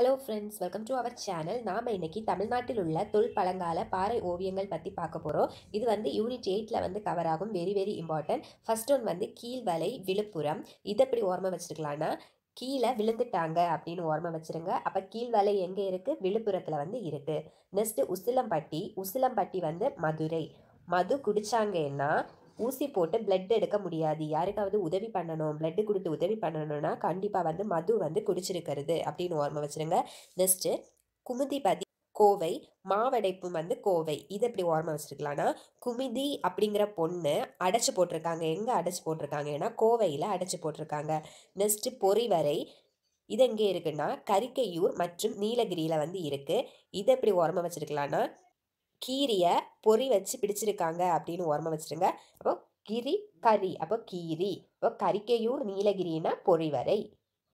hello friends welcome to our channel நாம் இன்றைக்கி தமிழ்நாட்டில் உள்ள தொல் பழங்கால பாறை ஓவியங்கள் பற்றி பார்க்க போகிறோம் இது வந்து யூனிட் எயிட்டில் வந்து கவர் ஆகும் very very important first one வந்து கீழ்வலை விழுப்புரம் இதை எப்படி ஓரமாக வச்சுருக்கலான்னா கீழே விழுந்துட்டாங்க அப்படின்னு ஓரமாக வச்சுருங்க அப்போ கீழ்வலை எங்கே இருக்குது விழுப்புரத்தில் வந்து இருக்குது நெக்ஸ்ட்டு உசிலம்பட்டி உசிலம்பட்டி வந்து மதுரை மது குடித்தாங்கன்னா ஊசி போட்டு பிளட் எடுக்க முடியாது யாருக்காவது உதவி பண்ணணும் பிளட்டு கொடுத்து உதவி பண்ணணும்னா கண்டிப்பாக வந்து மது வந்து குடிச்சிருக்கிறது அப்படின்னு ஓர்மை வச்சுருங்க நெக்ஸ்ட்டு குமுதிபதி கோவை மாவடைப்பு வந்து கோவை இது எப்படி ஓரமாக வச்சுருக்கலாம்னா குமிதி அப்படிங்கிற பொண்ணு அடைச்சி போட்டிருக்காங்க எங்கே அடைச்சி போட்டிருக்காங்க ஏன்னா கோவையில் அடைச்சி போட்டிருக்காங்க நெக்ஸ்ட்டு பொறிவரை இது எங்கே இருக்குன்னா கரிக்கையூர் மற்றும் நீலகிரியில் வந்து இருக்குது இதை எப்படி ஓரமாக வச்சுருக்கலான்னா கீரியை பொறி வச்சு பிடிச்சிருக்காங்க அப்படின்னு ஓரமாக வச்சுருங்க அப்போ கிரி கரி அப்போ கீரி அப்போ கரிக்கையூர் நீலகிரின்னா பொறிவரை